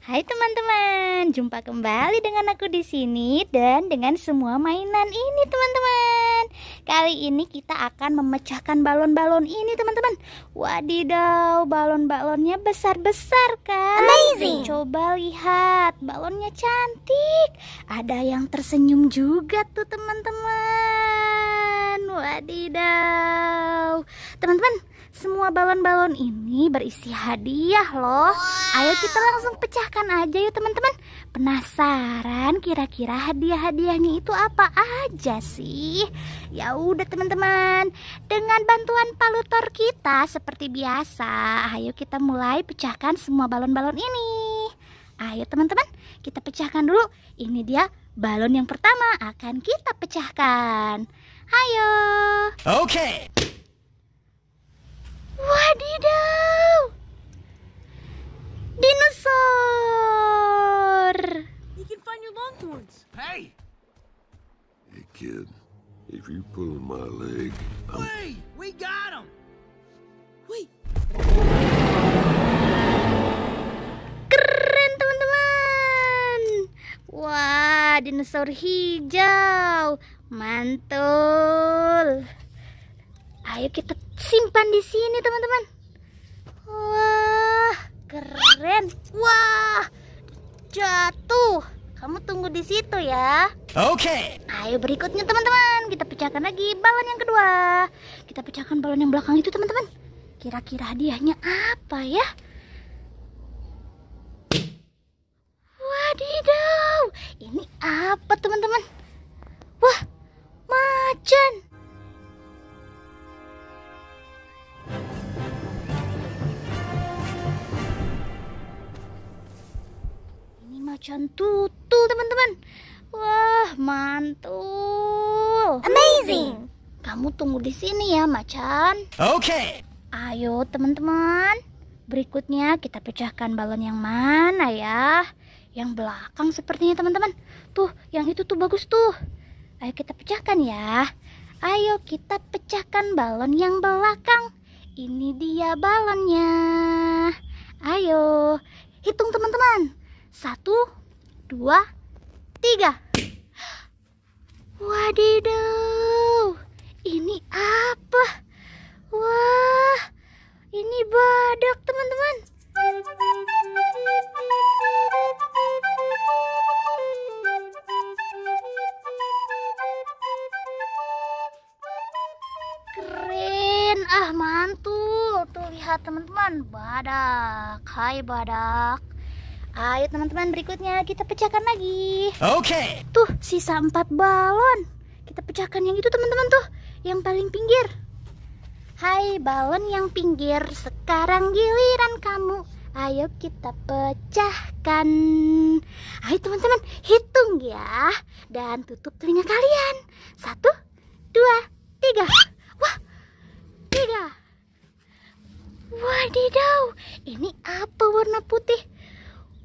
Hai teman-teman, jumpa kembali dengan aku di sini dan dengan semua mainan ini teman-teman. Kali ini kita akan memecahkan balon-balon ini teman-teman. Wadidaw, balon-balonnya besar-besar kan? Amazing. Coba lihat, balonnya cantik. Ada yang tersenyum juga tuh teman-teman. Wadidaw. Teman-teman, semua balon-balon ini berisi hadiah loh. Wow. Ayo kita langsung pecahkan aja yuk teman-teman. Penasaran kira-kira hadiah-hadiahnya itu apa aja sih? Ya udah teman-teman, dengan bantuan palutor kita seperti biasa, ayo kita mulai pecahkan semua balon-balon ini. Ayo teman-teman, kita pecahkan dulu. Ini dia balon yang pertama akan kita pecahkan. Ayo. Oke. Okay. Wadidaw! Dinosaur! You can find your longhorns. Hey! Hey, kid. If you pull my leg, I'm... Hey! We got him! Wait! Keren, teman-teman! Wah, dinosaur hijau! Mantul! Ayo kita simpan di sini teman-teman. Wah, keren. Wah, jatuh. Kamu tunggu di situ ya. Oke. Okay. Ayo berikutnya teman-teman. Kita pecahkan lagi balon yang kedua. Kita pecahkan balon yang belakang itu teman-teman. Kira-kira hadiahnya apa ya? Wadidaw. Ini apa teman-teman? hujan tutul teman-teman wah mantul amazing kamu tunggu di sini ya macan oke okay. ayo teman-teman berikutnya kita pecahkan balon yang mana ya yang belakang sepertinya teman-teman tuh yang itu tuh bagus tuh ayo kita pecahkan ya ayo kita pecahkan balon yang belakang ini dia balonnya ayo hitung teman-teman satu dua, tiga. Wadidaw, ini apa? Wah, ini badak teman-teman. Keren, ah mantul. Tuh lihat teman-teman, badak. Hai badak. Ayo teman-teman berikutnya kita pecahkan lagi. Oke. Okay. Tuh sisa empat balon. Kita pecahkan yang itu teman-teman tuh. Yang paling pinggir. Hai balon yang pinggir. Sekarang giliran kamu. Ayo kita pecahkan. Ayo teman-teman hitung ya. Dan tutup telinga kalian. Satu, dua, tiga. Wah, tiga. Wadidaw, ini apa warna putih?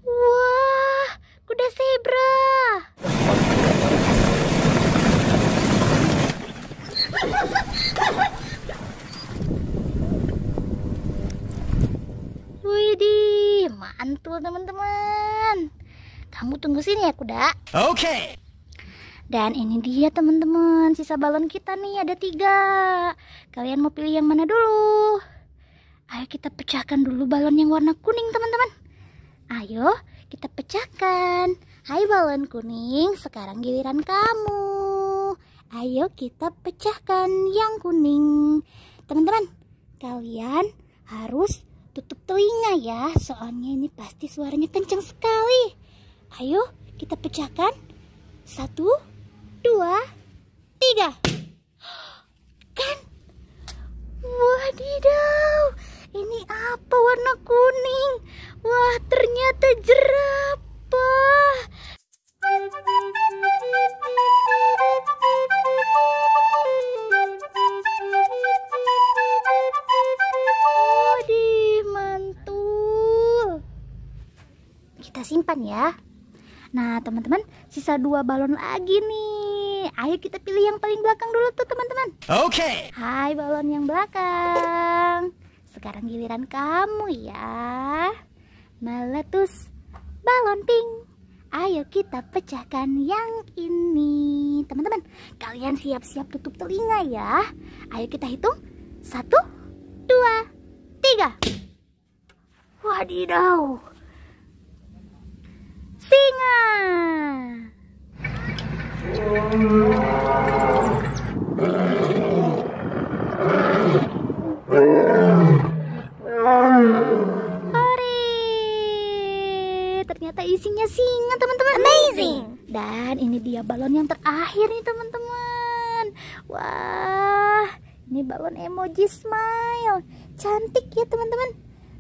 Wah, kuda zebra. Widih, mantul teman-teman. Kamu tunggu sini ya kuda. Oke. Okay. Dan ini dia teman-teman Sisa balon kita nih ada tiga Kalian mau pilih yang mana dulu? Ayo kita pecahkan dulu balon yang warna kuning teman-teman Ayo, kita pecahkan. Hai balon kuning, sekarang giliran kamu. Ayo kita pecahkan yang kuning. Teman-teman, kalian harus tutup telinga ya, soalnya ini pasti suaranya kencang sekali. Ayo, kita pecahkan. Satu, dua, tiga. Kan? Wadidaw, ini apa warna kuning? jerapah. Oh, mantul, Kita simpan ya. Nah, teman-teman, sisa dua balon lagi nih. Ayo kita pilih yang paling belakang dulu tuh, teman-teman. Oke. Okay. Hai, balon yang belakang. Sekarang giliran kamu ya meletus balon pink. Ayo kita pecahkan yang ini. Teman-teman, kalian siap-siap tutup telinga ya. Ayo kita hitung. Satu, dua, tiga. Wadidaw. Singa. Oh. teman-teman. Amazing. Dan ini dia balon yang terakhir nih teman-teman. Wah, ini balon emoji smile. Cantik ya teman-teman.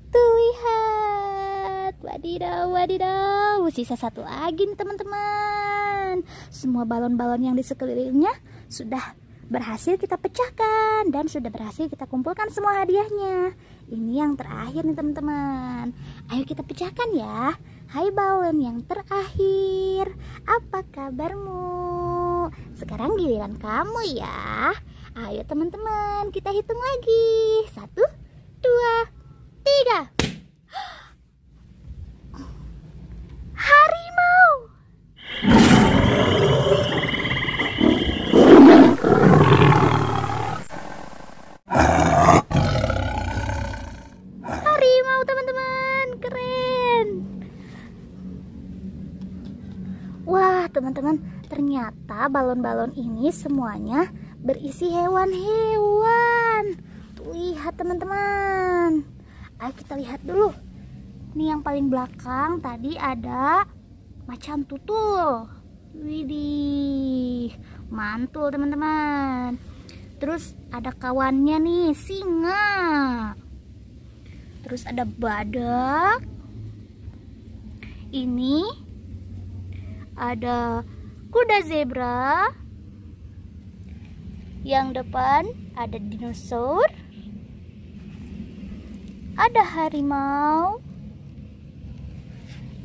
Tuh lihat. Wadidaw, wadidaw. Sisa satu lagi nih teman-teman. Semua balon-balon yang di sekelilingnya sudah berhasil kita pecahkan dan sudah berhasil kita kumpulkan semua hadiahnya. Ini yang terakhir nih teman-teman. Ayo kita pecahkan ya. Hai balon yang terakhir, apa kabarmu? Sekarang giliran kamu ya. Ayo teman-teman, kita hitung lagi. Satu, dua, balon-balon ini semuanya berisi hewan-hewan. Lihat teman-teman. Ayo kita lihat dulu. Ini yang paling belakang tadi ada macan tutul. Widih, mantul teman-teman. Terus ada kawannya nih, singa. Terus ada badak. Ini ada kuda zebra. Yang depan ada dinosaur. Ada harimau.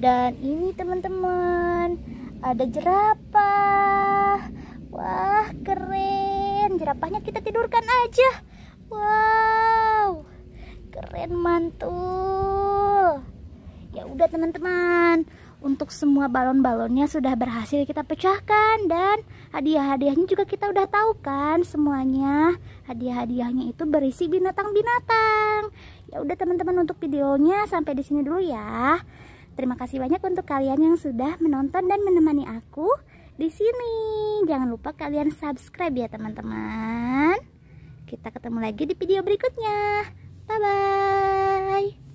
Dan ini teman-teman, ada jerapah. Wah, keren. Jerapahnya kita tidurkan aja. Wow. Keren mantul. Ya udah teman-teman untuk semua balon-balonnya sudah berhasil kita pecahkan dan hadiah-hadiahnya juga kita udah tahu kan semuanya hadiah-hadiahnya itu berisi binatang-binatang ya udah teman-teman untuk videonya sampai di sini dulu ya terima kasih banyak untuk kalian yang sudah menonton dan menemani aku di sini jangan lupa kalian subscribe ya teman-teman kita ketemu lagi di video berikutnya bye bye